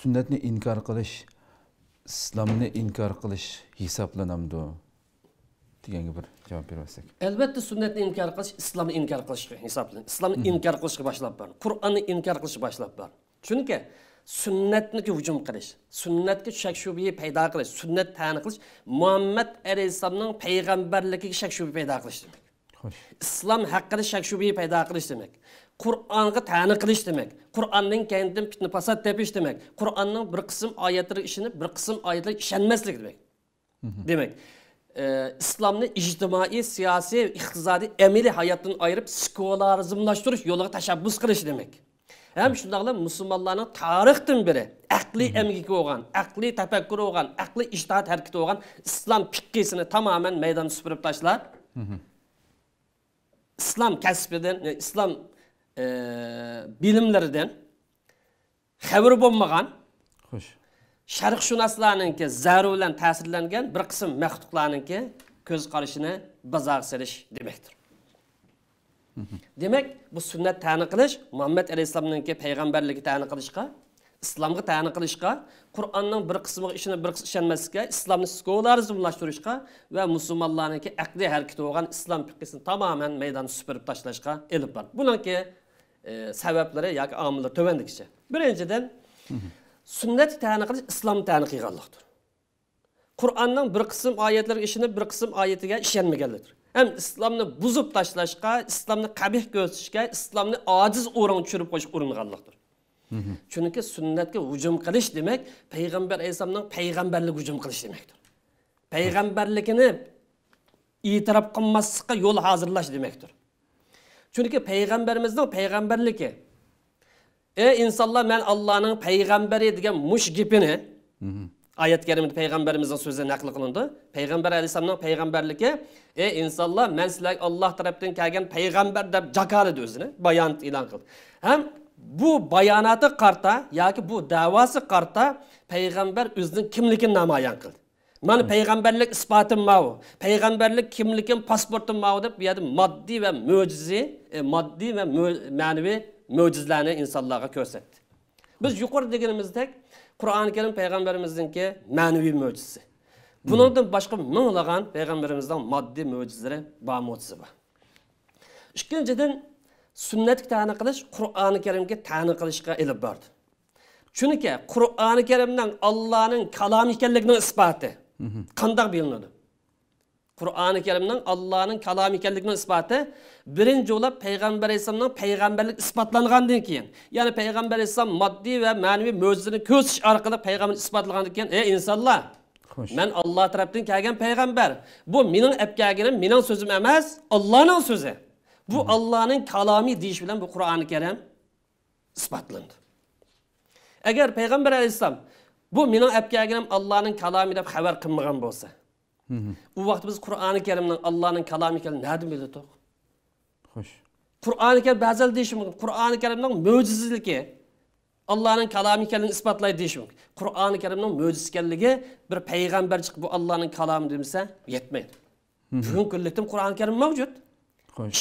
sunnatni inkor qilish islomni inkor qilish hisoblanamdi deganga bir javob bermasak albatta sunnatni inkor qilish islomni inkor qilishga hisoblanadi islomni inkor qilishga boshlab bor qur'onni inkor qilishga boshlab bor chunki sunnatniga hujum qilish sunnatga shak shubha paydo qilish sunnat tani qilish muhammad alayhissalomning payg'ambarligiga shak shubha paydo qilish demak islom haqida shak shubha paydo qilish demak qur'onga tani qilish demak Kur'an'ın kendinden fitne pasat tepiş demek. Kur'an'ın bir kısım ayetleri işini bir kısım ayetleri işenmezlik demek. Demek. Ee, İslam'ın ictimai, siyasi, iktisadi, emili hayatını ayırıp skolarizmlaştırış yoluna teşebbüs kılış demek. Hem şundaqla musulmonlarning tarixdan biri aqliy emgiki bo'lgan, aqliy tafakkur bo'lgan, aqliy ijtihod harakati bo'lgan islom fikkisini tamoman maydon supurib tashlab, islom kasbidan, İslam e, bilimlerden xəbər olmagan xo'sh sharqshunoslarninki zaru bilan ta'sirlangan bir qism maxluqlarninki ko'z qarashini bazoq silish demakdir demak bu sunnat tani qilish muhammad alayhissalomninki payg'ambarligi tani qilishga islomga tani qilishga qur'onning bir qismiga ishonib bir qismi ishonmaslikka islomni skolarizmlashtirishga va musulmonlarniki aqliy harakat bo'lgan islom fiqhisini tamoman maydon supurib tashlashga ilib bordi buniki E, sebepleri yani amilleri tövendikçe. Birinciden sünnet tani qilish islom tani qilganlikdir qur'onning bir qism oyatlariga ishonib bir qism oyatiga ishonmaganlikdir ham islomni buzib tashlashga islomni qabih ko'rsatishga islomni ojiz o'rin tushirib qo'yish uringanlikdir chunki sunnatga hujum qilish demak payg'ambar alayhissalomning payg'ambarlik hujum qilish demakdir payg'ambarligini e'tirof qilmaslikqa yo'l hazırlaş demektir. chunki payg'ambarimizning payg'ambarligi ey insonlar man allohning payg'ambari degan mush gipini oyat karimda payg'ambarimizning so'zi naql qilindi payg'ambar alayhissalomning payg'ambarligi ey insonlar man sizlarga olloh tarafdan kelgan payg'ambar deb jakolidi o'zini bayonot e'lon qildi ham bu bayonoti qarta yoki bu davosi qarta payg'ambar o'zining kimligini namoyon qildi Mana payg'ambarlik isbotim mau, payg'ambarlik kimligim pasportim mau deb maddi ve moddiy maddi ve e, moddiy insanlığa gösterdi. mo'jizlarni insonlarga ko'rsatdi. Biz yuqori deganimizdek Qur'oni Karim payg'ambarimizningki ma'naviy mo'jizasi. Buningdan hmm. başka minglagan peygamberimizden maddi mo'jizalari bor var. bor. Ikkinchidan sunnatga ta'na Kuran Qur'oni Karimga ta'na qilishga ilib bordi. Chunki Qur'oni Karimdan Allohning kalom ekanligining isboti. qandaq bilinadi qur'oni karimning allohning kalomi ekanligining isboti birinchi bo'lib payg'ambar alayhissalomning payg'ambarlik isbotlangandan keyin ya'ni payg'ambar alayhissalom moddiy va ma'naviy mo'jizani ko'rsatish orqali payg'ambar isbotlangandan keyin ey insonlar man olloh tarafdan kelgan payg'ambar bu mening olib mening so'zim emas ollohning so'zi bu ollohning hmm. kalomi deyish bilan bu qur'oni karim isbotlandi agar payg'ambar alayhissalom bu mening olib Allah'ın allohning kalomi deb xabar qilmagan bo'lsa u vaqt biz qur'oni karimdan allohning kalomi ekanini nadan biladiq xo'sh kerim karim ba'zan deyishi mumkin qur'oni karimning mo'jizaligi allohning kalomi ekanligini isbotlaydi deyishi mumkin qur'oni karimning mo'jiz ekanligi bir payg'ambar chiqib bu allohning kalomi demasa yetmaydi bugungi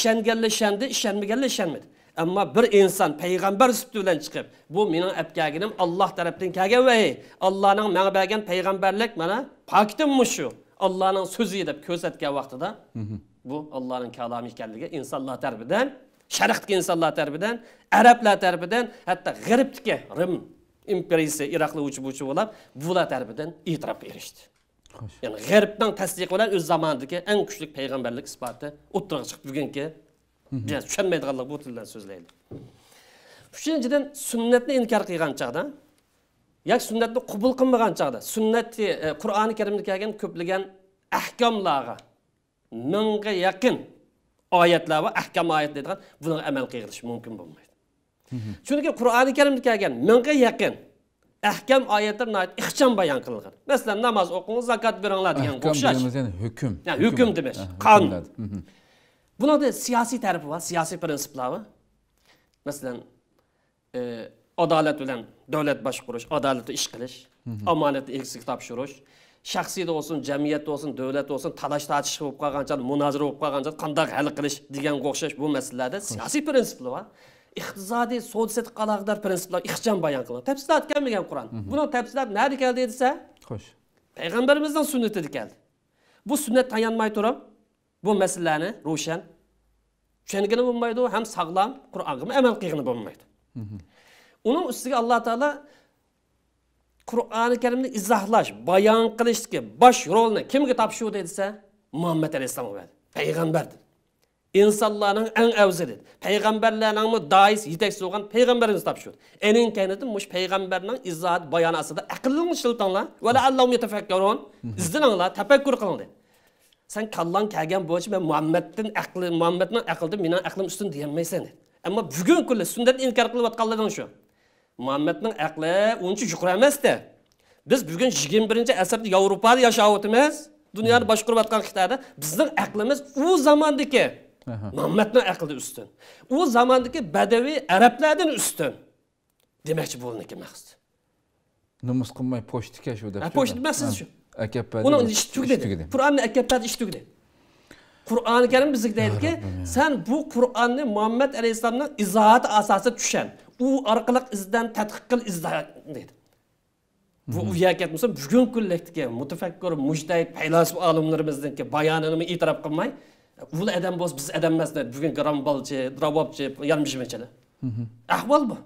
Şen gelle karim şen mi gelle şen mi? ammo bir inson payg'ambar suti bilan chiqib bu mening olib kelganim olloh tarafdan kelgan vahiy allohning bana bergan payg'ambarlik mana Allah'ın shu allohning so'zi deb ko'rsatgan vaqtida bu allohning kalomi insanlığa insonlar tarafidan sharqdagi insonlar tarafidan arablar tarafidan hatto g'arbdagi rim imperiyasi iroqni uchibuchi bo'lib bular tarafidan itiraf erishdi ya'ni g'arbning tasdiqi olan o'z zamandaki eng kuchli payg'ambarlik isboti o'ttiraga chiqib bugungi жаз түшөнбей bu тілден сөйлейді үшіншіден сүннетті инкар қылған шағда яки сүннетті құбыл қылмаған шағда сүннетті e, құран кәрімде келген көплеген әхкамларға мыңға яқын oyatlar va ahkam oyat deydigan bunaqa amal qilgilish mumkin bo'lmaydi chunki qur'oni karimda kelgan mingga yaqin ahkam oyatlar ixcham bayon qilingan masalan namoz o'qing zakot beringlar degan o'xshash hukm hüküm demak qonun bularni siyosiy tarifi bor siyosiy prinsiplari masalan e, adolat bilan davlat boshqarish adolatli ish qilish omonatni egasiga topshirish shaxsiy bo'lsin jamiyat bo'lsin davlat bo'lsin talash tortish bo'lib qolgancha munozara bo'lib qolgancha qandoq hal qilish deganga o'xshash bu masalalarda siyosiy prinsiplar bor iqtisodiy savdo sotiqqa prinsiplar ixcham bayon qilingan tafsilot kelmagan qur'on buni tafsilot nari keldi desa xo'sh payg'ambarimizdan sunnatida keldi bu sunnat tayanmay turib bu masalani ravshan tushungani bo'lmaydi ham sog'lom qur'onga amal qilgani bo'lmaydi uning ustiga alloh taolo qur'oni karimni izohlash bayon qilishdagi bosh rolni kimga topshirdi desa muhammad alayhissalomga berdi payg'ambar dedi insonlarning eng avzi dedi payg'ambarlarning dois yetakchisi bo'lgan payg'ambarimiz topshirdi ening kanidi mush payg'ambarning izzat bayoni ostida aqlni shiltinglar va allohum yatafakkarun izlaninglar tafakkur qilinglar sen kallan kelgen boğuşu ben Muhammed'in aklı, Muhammed'in akıldı, minen aklım üstün diyemeysen. Ama bugün kulli sünnet inkar kılıp atkalladın şu. Muhammed'in aklı onun için yukuramaz de. Biz bugün 21. eserde Avrupa'da yaşayotimiz, dünyanı kurup atkan kitada, bizden aklımız o zamandaki Muhammed'in aklı üstün. O zamandaki bedevi Araplardan üstün. Demek ki bu onunki maksud. Numus qilmay poştik ya deb. Pochta emas siz şu. Bunu iş tükdedi. Kur'an'ın ekepet iş tükdedi. Kur'an-ı Kerim bizi deydi ki, sen bu Kur'an'ı Muhammed Aleyhisselam'ın izahat asası düşen, u arkalık izden tetkik izahat dedi. Bu uyaket musun? Bugün kullekteki mutefekkur, müjdeyit, peylasif alımlarımızdaki bayanını itiraf kılmay, bu edem boz biz edemmezler. Bugün grambalcı, rababcı, yanmış meçeli. Ahval bu.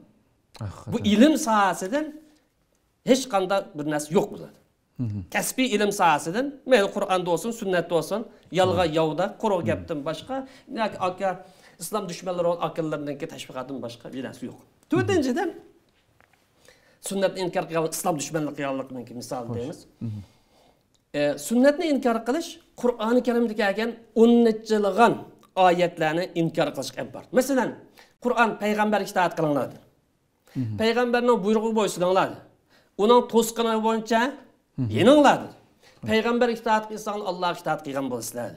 bu ilim sahasından hiç kanda bir nes yok bu zaten. Kespi ilim kasbiy ilm sohasidan mayli qur'onda bo'lsin sunnatda bo'lsin yolg'a başka. Ne gapdan boshqa aka islom dushmanlari akillarniki tashviqotdan başka bir yok. narsa yo'q to'rtinchidan sunnatni inkor qilgan islom dushmanlik qilganlikniki misoli deymiz sunnatni inkor qilish qur'oni karimda kelgan o'nnilg'an oyatlarni inkor qilishga bor masalan qur'on payg'ambarga itoat qilinglar payg'ambarning buyrug'i bo'ysuninglar Onun to'sqini boyunca. Yeninglar dedi. Peygamber itaat qilsanglar, Alloh itaat qilgan bo'lsizlar.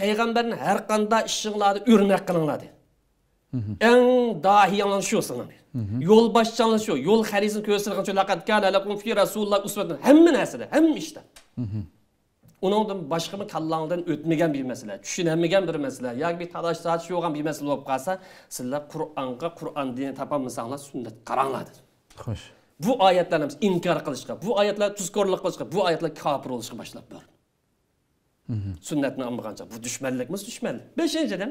Peygamberin her kanda ishinglarni o'rnak qilinglar En Eng dahi yalan shu Yo'l boshchanglar shu, yo'l xarisini ko'rsatgan shu laqad kana lakum fi rasulullah hem mi narsada, hem mi işte. boshqa kallangdan o'tmagan bir masala, tushunilmagan bir mesele. yoki bir mesele. talash saat shu bo'lgan bir mesele bo'lib qolsa, sizlar Qur'onga, Qur'on dinini topolmasanglar, sunnat qaranglar dedi. Xo'sh. bu oyatlarni biz inkor qilishga bu oyatlar tuzkorlik qilishga bu oyatlar kofir bo'lishga boshlab bordi sunnatni olmaganca bu dushmanlikmiz dushmanlik beshinchidan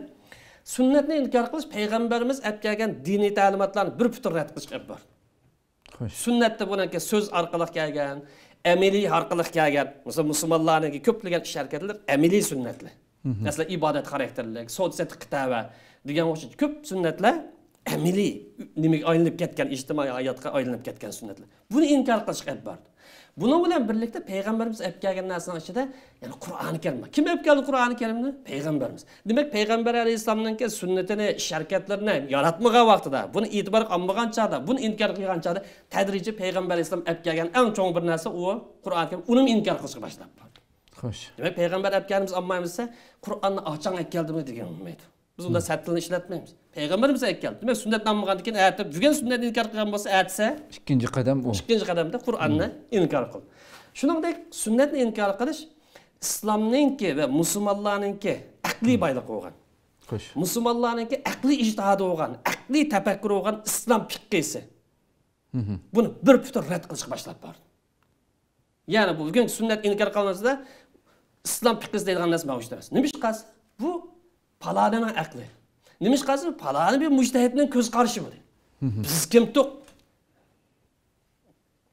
sunnatni inkor qilish payg'ambarimiz olib kelgan diniy ta'limotlarni bir putur rad qilishga bor sunnatda bunaki so'z orqali kelgan amaliy orqali kelgan masalan musulmonlarniki ko'plagan ish harakatlar amaliy sunnatlar mhmm. masalan ibodat xarakterlik so'z degan o'xshash ko'p sunnatlar amaliy demak aylanib ketgan ijtimoiy hayotga aylanib ketgan sunnatlar buni inkor qilish olib buni bilan birlikda payg'ambarimiz olib kelgan narsani ichida ya'ni qur'oni karim kim olib keldi qur'oni karimni payg'ambarimiz demak payg'ambar alayhissalomniki sunnatini sharkatlarini yaratmagan vaqtida buni e'tibor olmagan chog'da buni inkor qilgan chog'da tadrijiy payg'ambar alayhissalom olib kelgan eng chong bir narsa u qur'oni karim uni inkor qilishga boshlab xo'sh demak payg'ambar olib kelganimiz olmaymiz desa qur'onni ochang olib keldimi degan bo'lmaydi biz unda sattilni ishlatmaymiz payg'ambarimiz aytgan demak sunnatlanmagandan keyin deb bugun sunnatni inkor qilgan bo'lsa aytsa ikkinchi qadam u ikkinchi qadamda qur'onni hmm. inkor qil shuningdek sunnatni inkor qilish islomninki va musulmonlarninki aqliy hmm. boyliq bo'lgan xo'sh musulmonlarninki aqliy ijtihodi bo'lgan aqliy tafakkur bo'lgan islom fiqqisi hmm. buni bir putur rad qilishga boshlab bordi ya'ni bugun sunnat inkor qilinisida islom fiqqisi deydigan narsa mavjud emas nima ish qilasiz bu Paladana aklı. Nimish qilasiz palani bir mujtahidning karşı mıdır? biz kim tok,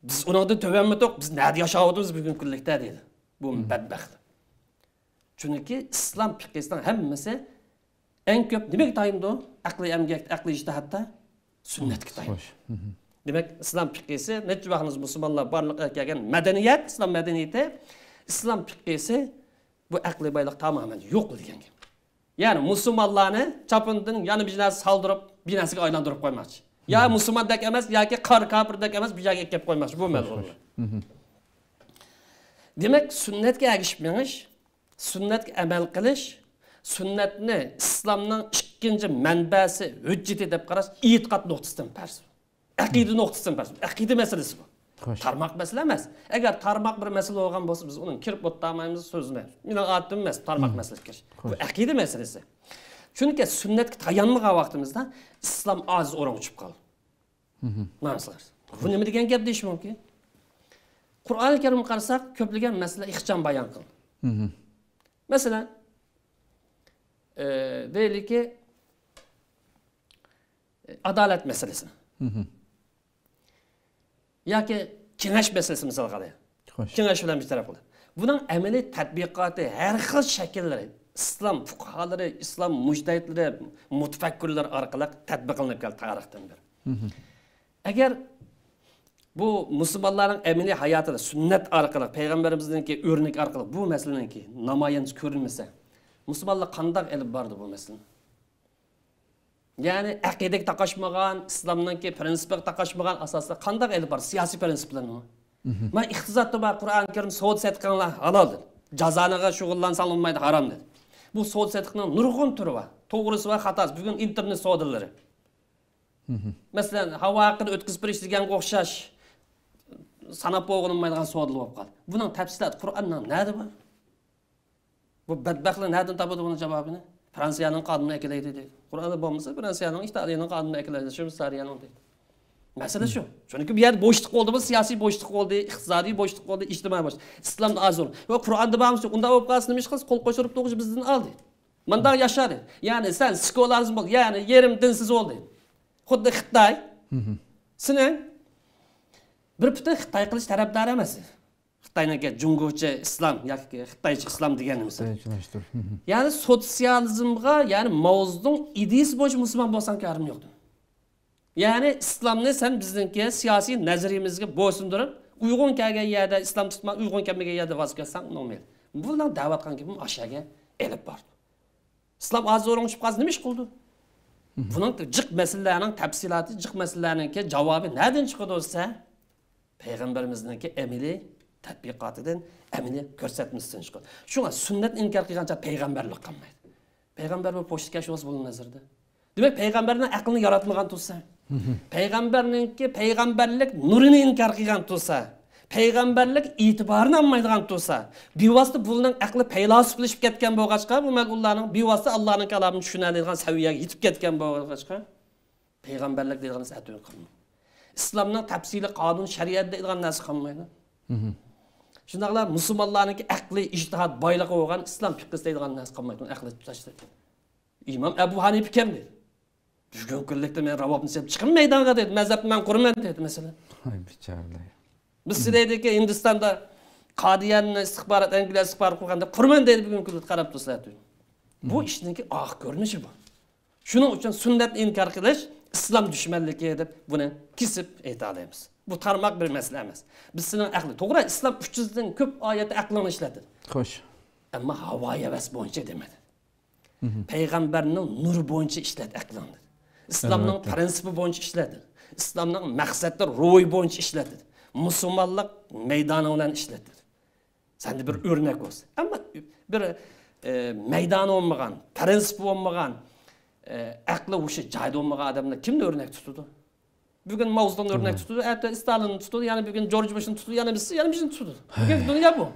biz unadan tubanmidiq biz nada yashayotimiz bugungi kunlikda deydi bu Çünkü İslam Pakistan badbaxt chunki islom fiqisidan hammasi eng ko'p nimaga tayindi aqliy amgak aqliy ijtihatda sunnatga tayindi mhm. demak islom fiqisi necha vaqtimiz musulmonlar borliqqa kelgan medeniyet İslam medeniyeti, İslam fiqisi bu aqliy tamamen yok yo'q bo'lgan yani musulmanlarını çapındın yani birine saldırıp binasını aylandırıp koymak. Ya Müslüman dek emez ya ki kar kapır dek emez bir yere kep koymak. Bu mevzu. Demek sünnetke erişmeniş, sünnetke emel kılış, sünnetni islomning ikkinchi manbasi hujjati deb qarash e'tiqod nuqtasidan pars aqida nuqtasidan pars aqida masalasi bu tarmoq masala emas agar tarmoq bir masala bo'lgan bo'lsa biz uni kirib o'tolmaymiz so'zma meni odatim emas tarmoq masalasiga hmm. kirish bu aqida masalasi chunki sunnatga tayanmagan vaqtimizda islom oz o'rin uchib qoldi mhm. bu nima degan gap deyish mumkin qur'oni karimni qarasak ko'plagan masala ixcham bayon qildi mhm. masalan e, deylikki e, adolat masalasini mhm. yoki kengash masalasi misol qarang kengash bilan bir taraf qildi buning amaliy tadbiqoti har xil shakllari islom fuqarolari islom mujdahidlari mutafakkurlar orqali tadbiq qilinib keldi tarixdan beri mhm. agar bu musulmonlarning amaliy hayotida sunnat orqali payg'ambarimizniki o'rnak orqali bu masalaniki namoyon ko'rilmasa musulmonlar qandoq ilib bordi bu masalani ya'ni aqidaga taqashmagan islomniki prinsipiga taqashmagan asosida qandaq ilib boradi siyosiy prinsiplarni mhm. man iqtisodda bor qur'oni karim savdo sotqanlar halol dedi jazoniga shug'ullansang bo'lmaydi harom dedi bu savdo setkanın nurg'un turi var. to'g'risi va xatosi bugun internet savdolari mhm. masalan havo hakkında o'tkazib bir deganga o'xshash sana bo'lmaydigan savdo bo'lib qoldi buning tafsilot qur'onda nadi bor bu badbaxtlar nereden tabudu bunun javobini fransiyaning qonuni akilaydi deydi qur'onda bo'lmasa fransiyaning italiyaning qonuni akilaydi shvetsariyani deydi masala shu chunki bu yer bo'shliq bo'ldimi siyosiy bo'shliq bo'ldi iqtisodiy bo'shliq bo'ldi ijtimoiy bo'shliq islomda azur va qur'on bo'lmasa unda bo'lib qolsa nima ish qilsin qo'l qo'shirib to'g'iz bizdan ol deydi mundoq yashadi ya'ni san skolarizm bo'l ya'ni yerim dinsiz bo'ldi xuddi xitoy sini bir butun xitoy qilish tarafdori emas Xitoynaga İslam ya ki xitoycha İslam deganimiz ya'ni sosyalizmga ya'ni mavzudun ideyasi bo'yicha musulmon bo'lsam karim yoktu. ya'ni İslam ne islomni san siyasi siyosiy nazrimizga bo'ysundirib uyg'un kelgan yerda İslam tutma uyg'un kelmagan vazgeçsen normal. kechsang bo'lmaydi bular da'vat qilgan ashyaga var. İslam islom hozir o'rinib qolsa nima ish qildi buning jiq masalalarning tafsiloti jiq cevabı nereden nadan chiqadi desa ki emili. tətbiqatıdan əmini göstərmisiniz ki. Şuna sünnət inkar qılğanca peyğəmbərlik qılmaydı. Peyğəmbər bir poçtkaş olsa bunun nəzərdə. Demək peyğəmbərin ağlını yaratmagan tutsa, peyğəmbərinki peyğəmbərlik nurunu inkar qılğan tutsa, peyğəmbərlik etibarını anmaydığan tutsa, bivasitə bunun aqlı peylasuflaşıb getgan bolğaçqa bu məqulların bivasitə Allahın kəlamını düşünədigan səviyyəyə yetib getgan bolğaçqa peyğəmbərlik deyilən nəsə qılmır. İslamın təfsili qanun şəriətdə deyilən nəsə qılmaydı. shundaqlar musulmonlarniki aqliy ijtihod boyligi bo'lgan islom fiqisi deydigan narsa qolmaydi uni İmam tashlaydi imom abu hanifa kim deydi mumkinlikda men ravobni sevib chiqim maydonga deydi mazhabni man qurman deydi masalan bechoralar biz silaydiki hindistonda qodiyanni istixborot angliya istixborot qilganda qurman deydi bugungi kunda qarab tursalar bu ishniki oq ko'rinishi bu Şunun uchun sunnatni inkar qilish islom dushmanligi deb buni kesib ayta olamiz bu tarmoq bir masala emas biz sizning aqli to'g'ri islom uch yuzdan ko'p oyati aqlini ishlatadi xo'sh ammo havo havas bo'yicha demadi mhm. payg'ambarning nur bo'yicha ishlat aqlini islomning prinsipi bo'yicha ishladi islomning maqsadi ro'y bo'yicha ishladi musulmonlik maydoni bilan ishladi sanda bir mhm. o'rnak bo'lsin ammo bir e, maydoni bo'lmagan prinsip bo'lmagan e, aklı uşu cayda olmağa adamlar kimde örnek tutudu? Bugün Mao'dan örnek tutudu, hatta Stalin'in tutudu, yani bugün George Bush'un tutudu, yani birisi, yani birini tutudu. Bugün dünya bu.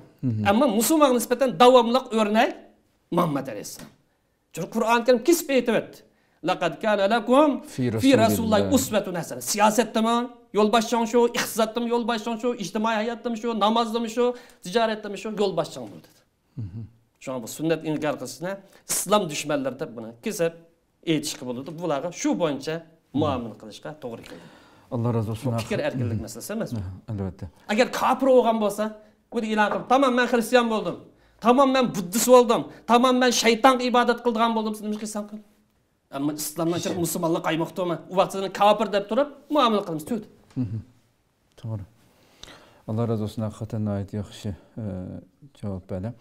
Ama Müslüman nispeten devamlı örnek Muhammed Aleyhisselam. Çünkü Kur'an-ı Kerim kisip eğitivetti. لَقَدْ كَانَ لَكُمْ فِي رَسُولِ اللّٰهِ اُسْوَةٌ حَسَنَ Siyasette mi? Yolbaşçan şu, iktisatta mı yolbaşçan şu, içtimai hayatta mı şu, namazda mı şu, ticarette mi şu, yolbaşçan bu dedi. Şu an bu sünnet inkar kısmına İslam düşmanları da buna kesip aytishga bo'ladi bularga shu bo'yicha muomala qilishga to'g'ri keladi alloh razi bo'lsin fikr erkinlik masalasi emas albatta agar kofir bo'lgan bo'lsa tamom man xristian bo'ldim tamom man buddist bo'ldim tamom man shaytonga ibodat qildigan bo'ldim қыл qil исламнан шығып ол уақытта kofir deb turib muomala to'g'ri